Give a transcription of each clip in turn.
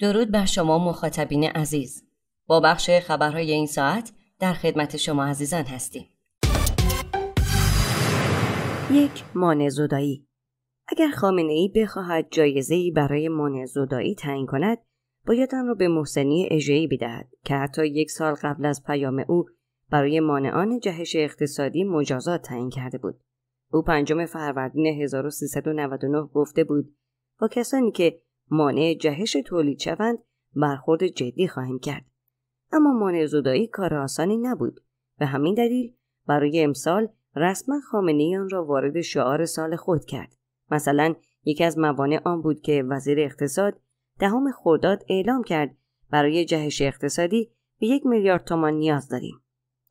درود بر شما مخاطبین عزیز با بخش خبرهای این ساعت در خدمت شما عزیزان هستیم یک مانع زدایی اگر خامنه ای بخواهد جایزه ای برای مانع زدایی تعیین کند باید آن را به محسنی اژه‌ای بدهد که حتی یک سال قبل از پیام او برای مانعان جهش اقتصادی مجازات تعیین کرده بود او پنجم فروردین 1399 گفته بود با کسانی که مانع جهش تولید شوند برخورد جدی خواهیم کرد اما مانع زودایی کار آسانی نبود به همین دلیل برای امسال رسما خامنه آن را وارد شعار سال خود کرد مثلا یکی از موانع آن بود که وزیر اقتصاد دهم خرداد اعلام کرد برای جهش اقتصادی به یک میلیارد تومان نیاز داریم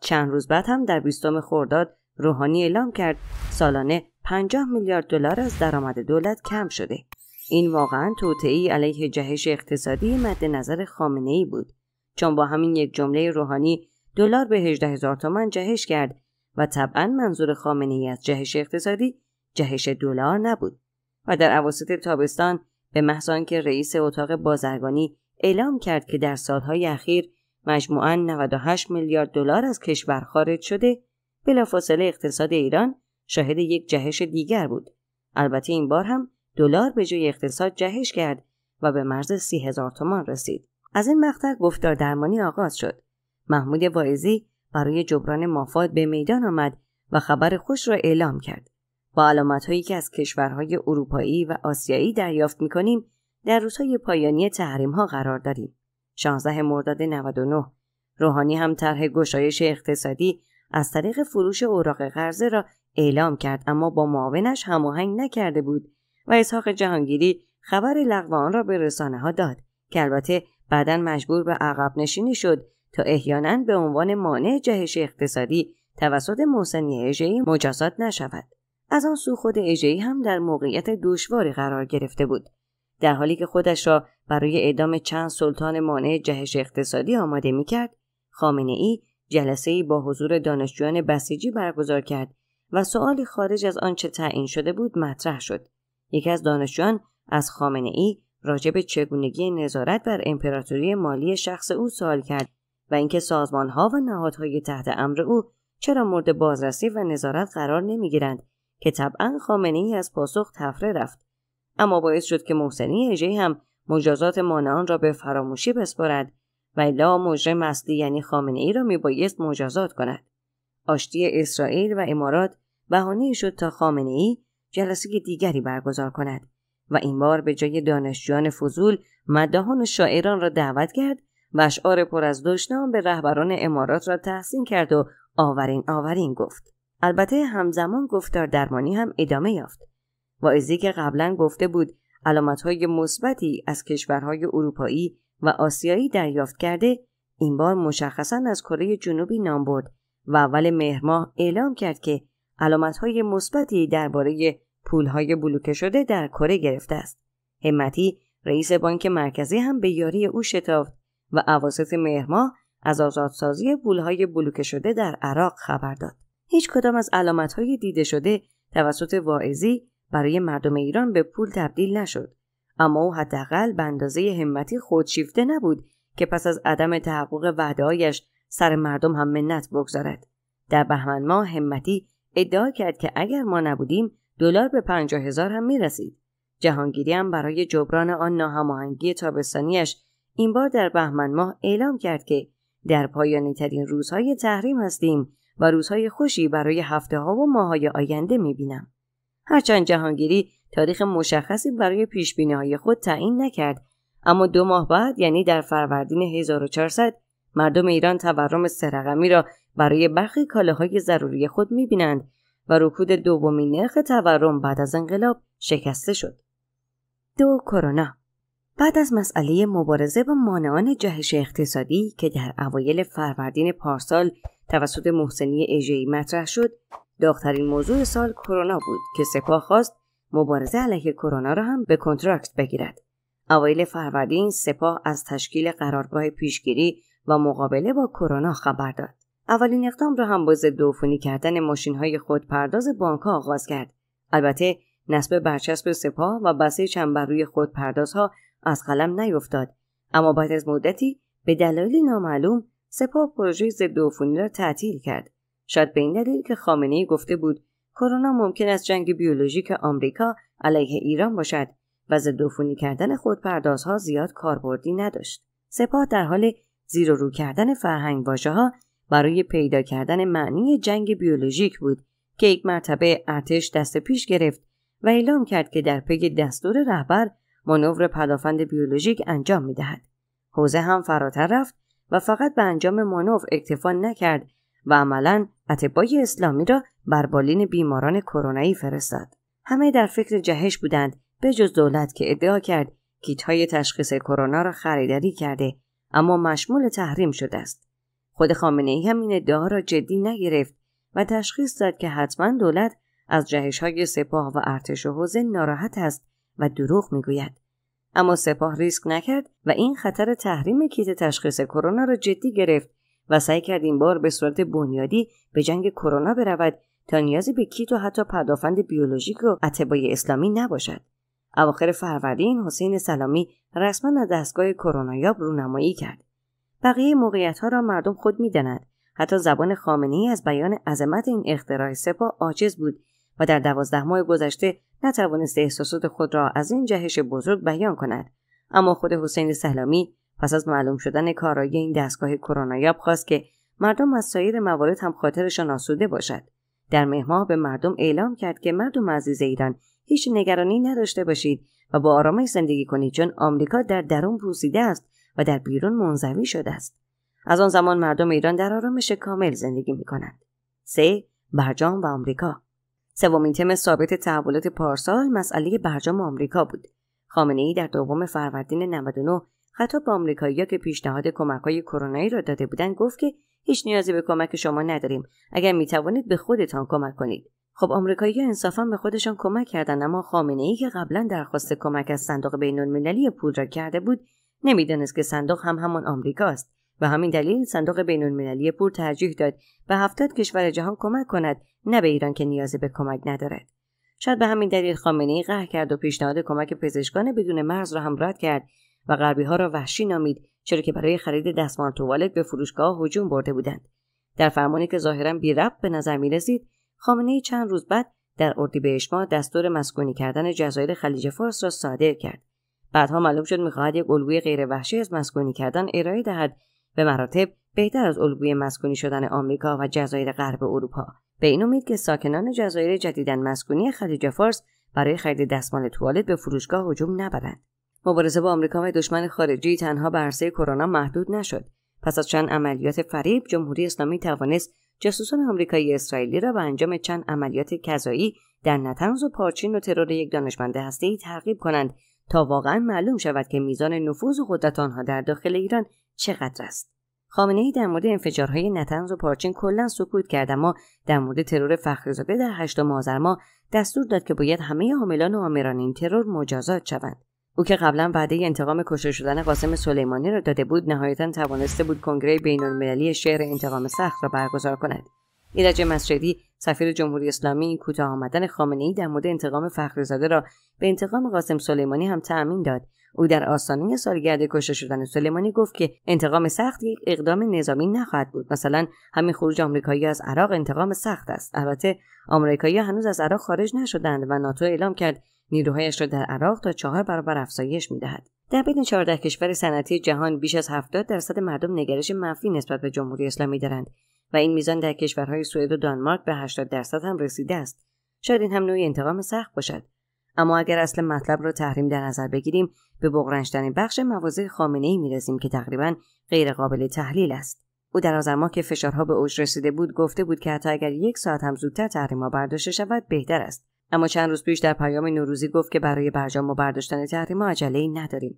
چند روز بعد هم در بیستم خرداد روحانی اعلام کرد سالانه 50 میلیارد دلار از درآمد دولت کم شده این واقعا توطعی علیه جهش اقتصادی مد نظر خامنه ای بود چون با همین یک جمله روحانی دلار به 18 هزار تومن جهش کرد و طبعا منظور خامنه ای از جهش اقتصادی جهش دلار نبود و در اواسط تابستان به محض که رئیس اتاق بازرگانی اعلام کرد که در سالهای اخیر مجموعاً 98 میلیارد دلار از کشور خارج شده بلافاصله اقتصاد ایران شاهد یک جهش دیگر بود البته این بار هم دلار به جای اقتصاد جهش کرد و به مرز سی هزار تومان رسید. از این مقطع گفتار درمانی آغاز شد. محمود واعظی برای جبران مافاد به میدان آمد و خبر خوش را اعلام کرد. با علامت هایی که از کشورهای اروپایی و آسیایی دریافت می کنیم در روزهای پایانی تحریم ها قرار داریم. 16 مرداد 99 روحانی هم طرح گشایش اقتصادی از طریق فروش اوراق قرضه را اعلام کرد اما با معاونش هماهنگ نکرده بود و اسحاق جهانگیری خبر لغو آن را به رسانه ها داد که البته بعدا مجبور به عقب نشینی شد تا احیانا به عنوان مانع جهش اقتصادی توسط محسنی اژهای مجازات نشود از آن سو خود اژهای هم در موقعیت دشواری قرار گرفته بود در حالی که خودش را برای اعدام چند سلطان مانع جهش اقتصادی آماده می کرد، خامنه ای جلسه ای با حضور دانشجویان بسیجی برگزار کرد و سؤالی خارج از آنچه تعیین شده بود مطرح شد. یکی از دانشجویان از خامنه ای راجع به چگونگی نظارت بر امپراتوری مالی شخص او سوال کرد و اینکه سازمانها و نهادهای تحت امر او چرا مورد بازرسی و نظارت قرار نمیگیرند که طبعا خامنه ای از پاسخ تفره رفت اما باعث شد که محسنی ای هم مجازات مانعان را به فراموشی بسپارد و الا مجرم اصلی یعنی خامنه ای را میبایست مجازات کند آشتی اسرائیل و امارات بهانه شد تا خامنه ای جلسه دیگری برگزار کند و این بار به جای دانشجویان فضول مدهان و شاعران را دعوت کرد و اشعار پر از دشنام به رهبران امارات را تحسین کرد و آورین آورین گفت البته همزمان گفتار درمانی هم ادامه یافت واعظی که قبلا گفته بود علامتهای مثبتی از کشورهای اروپایی و آسیایی دریافت کرده این بار مشخصا از کره جنوبی نام برد و اول مهر اعلام کرد که علامتهای مثبتی درباره پولهای بلوکه شده در کره گرفته است. همتی رئیس بانک مرکزی هم به یاری او شتافت و عواسط مهرماه از آزادسازی پولهای بلوکه شده در عراق خبر داد. هیچ کدام از علامتهای دیده شده توسط واعظی برای مردم ایران به پول تبدیل نشد. اما او حداقل به اندازه همتی خودشیفته نبود که پس از عدم تحقق وعدههایش سر مردم هم منت بگذارد. در بهمن ماه همتی ادعا کرد که اگر ما نبودیم دلار به پنجا هزار هم میرسید جهانگیری هم برای جبران آن ناهماهنگی تابستانیش این بار در بهمن ماه اعلام کرد که در پایانی ترین روزهای تحریم هستیم و روزهای خوشی برای هفته ها و ماهای آینده می بینم. هرچند جهانگیری تاریخ مشخصی برای پیش های خود تعیین نکرد اما دو ماه بعد یعنی در فروردین 1400 مردم ایران تورم سرقمی را برای برخی کالاهای ضروری خود میبینند و رکود دومین نرخ تورم بعد از انقلاب شکسته شد. دو کرونا بعد از مسئله مبارزه با مانعان جهش اقتصادی که در اوایل فروردین پارسال توسط محسنی اژهای مطرح شد داغترین موضوع سال کرونا بود که سپاه خواست مبارزه علیه کرونا را هم به کنتراکت بگیرد اوایل فروردین سپاه از تشکیل قرارگاه پیشگیری و مقابله با کرونا خبر داد اولین اقدام را هم با ضد عفونی کردن ماشین های خود پرداز بانک آغاز کرد البته نصب برچسب سپاه و بسته چنبر روی خود ها از قلم نیفتاد اما بعد از مدتی به دلایل نامعلوم سپاه پروژه ضد عفونی را تعطیل کرد شاید به این دلیل که خامنه گفته بود کرونا ممکن است جنگ بیولوژیک آمریکا علیه ایران باشد و ضد عفونی کردن خودپردازها زیاد کاربردی نداشت سپاه در حال زیر و رو کردن فرهنگ واژه ها برای پیدا کردن معنی جنگ بیولوژیک بود که یک مرتبه ارتش دست پیش گرفت و اعلام کرد که در پی دستور رهبر مانور پدافند بیولوژیک انجام دهد حوزه هم فراتر رفت و فقط به انجام مانور اکتفا نکرد و عملا اطبای اسلامی را بر بالین بیماران کرونایی فرستاد همه در فکر جهش بودند به جز دولت که ادعا کرد کیت های تشخیص کرونا را خریداری کرده اما مشمول تحریم شده است خود خامنه ای هم این ادعا را جدی نگرفت و تشخیص داد که حتما دولت از جهش های سپاه و ارتش و حوزه ناراحت است و دروغ میگوید اما سپاه ریسک نکرد و این خطر تحریم کیت تشخیص کرونا را جدی گرفت و سعی کرد این بار به صورت بنیادی به جنگ کرونا برود تا نیازی به کیت و حتی پدافند بیولوژیک و اتباع اسلامی نباشد اواخر فروردین حسین سلامی رسما از دستگاه کرونایاب رونمایی کرد بقیه موقعیت ها را مردم خود میدانند حتی زبان خامنه از بیان عظمت این اختراع سپاه عاجز بود و در دوازده ماه گذشته نتوانست احساسات خود را از این جهش بزرگ بیان کند اما خود حسین سلامی پس از معلوم شدن کارایی این دستگاه کرونایاب خواست که مردم از سایر موارد هم خاطرشان آسوده باشد در مهما به مردم اعلام کرد که مردم عزیز ایران هیچ نگرانی نداشته باشید و با آرامش زندگی کنید چون آمریکا در درون پوسیده است و در بیرون منظوی شده است از آن زمان مردم ایران در آرامش کامل زندگی می کنند. سه برجام و آمریکا سومین تم ثابت تحولات پارسال مسئله برجام آمریکا بود خامنه ای در دوم فروردین 99 خطاب به آمریکایی‌ها که پیشنهاد کمک‌های کرونایی را داده بودند گفت که هیچ نیازی به کمک شما نداریم اگر می توانید به خودتان کمک کنید خب آمریکایی‌ها انصافا به خودشان کمک کردند اما خامنه ای که قبلا درخواست کمک از صندوق بین‌المللی پول را کرده بود نمیدانست که صندوق هم همان آمریکاست و همین دلیل صندوق بینالمللی پور ترجیح داد به هفتاد کشور جهان کمک کند نه به ایران که نیازی به کمک ندارد شاید به همین دلیل خامنه ای قهر کرد و پیشنهاد کمک پزشکان بدون مرز را هم رد کرد و غربی ها را وحشی نامید چرا که برای خرید دستمال توالت به فروشگاه هجوم برده بودند در فرمانی که ظاهرا بی به نظر می رسید خامنه ای چند روز بعد در اردیبهشت ما دستور مسکونی کردن جزایر خلیج فارس را صادر کرد بعدها معلوم شد میخواهد یک الگوی غیر وحشی از مسکونی کردن ارائه دهد به مراتب بهتر از الگوی مسکونی شدن آمریکا و جزایر غرب اروپا به این امید که ساکنان جزایر جدیدن مسکونی خلیج فارس برای خرید دستمال توالت به فروشگاه هجوم نبرند مبارزه با آمریکا و دشمن خارجی تنها به عرصه کرونا محدود نشد پس از چند عملیات فریب جمهوری اسلامی توانست جاسوسان آمریکایی اسرائیلی را به انجام چند عملیات کذایی در نتنز و پارچین و ترور یک دانشمند ای ترغیب کنند تا واقعا معلوم شود که میزان نفوذ و قدرت آنها در داخل ایران چقدر است خامنه ای در مورد انفجارهای نتنز و پارچین کلا سکوت کرد اما در مورد ترور فخرزاده در هشت مازرما دستور داد که باید همه حاملان و آمران این ترور مجازات شوند او که قبلا وعده انتقام کشته شدن قاسم سلیمانی را داده بود نهایتا توانسته بود کنگره بینالمللی شعر انتقام سخت را برگزار کند ایرج مسجدی سفیر جمهوری اسلامی کوتاه آمدن ای در مورد انتقام فخرزاده را به انتقام قاسم سلیمانی هم تعمین داد او در آستانه سالگرد کشته شدن سلیمانی گفت که انتقام سخت یک اقدام نظامی نخواهد بود مثلا همین خروج آمریکایی از عراق انتقام سخت است البته آمریکایی هنوز از عراق خارج نشدند و ناتو اعلام کرد نیروهایش را در عراق تا چهار برابر افزایش میدهد در بین 14 کشور صنعتی جهان بیش از 70 درصد مردم نگرش منفی نسبت به جمهوری اسلامی دارند و این میزان در کشورهای سوئد و دانمارک به 80 درصد هم رسیده است شاید این هم نوعی انتقام سخت باشد اما اگر اصل مطلب را تحریم در نظر بگیریم به بغرنشتن بخش مواضع خامنه ای میرسیم که تقریبا غیرقابل تحلیل است او در آزما که فشارها به اوج رسیده بود گفته بود که حتی اگر یک ساعت هم زودتر ها برداشته شود بهتر است اما چند روز پیش در پیام نوروزی گفت که برای برجام و برداشتن تحریمها عجله ای نداریم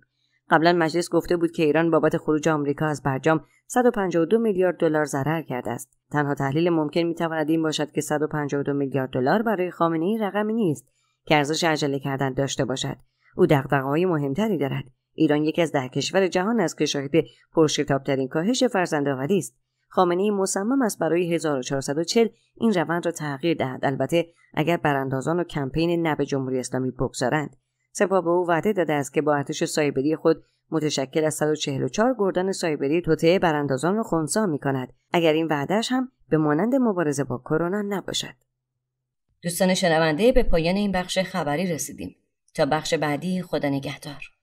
قبلا مجلس گفته بود که ایران بابت خروج آمریکا از برجام 152 میلیارد دلار ضرر کرده است تنها تحلیل ممکن می تواند این باشد که 152 میلیارد دلار برای خامنه ای رقمی نیست که ارزش عجله کردن داشته باشد او دغدغه‌های مهمتری دارد ایران یکی از ده کشور جهان است که شاهد پرشتابترین کاهش فرزندآوری است خامنه مصمم است برای 1440 این روند را تغییر دهد البته اگر براندازان و کمپین نه جمهوری اسلامی بگذارند سپاه به او وعده داده است که با ارتش سایبری خود متشکل از 144 گردان سایبری توطعه براندازان را خونسا می کند اگر این وعدهش هم به مانند مبارزه با کرونا نباشد دوستان شنونده به پایان این بخش خبری رسیدیم تا بخش بعدی خدا نگهدار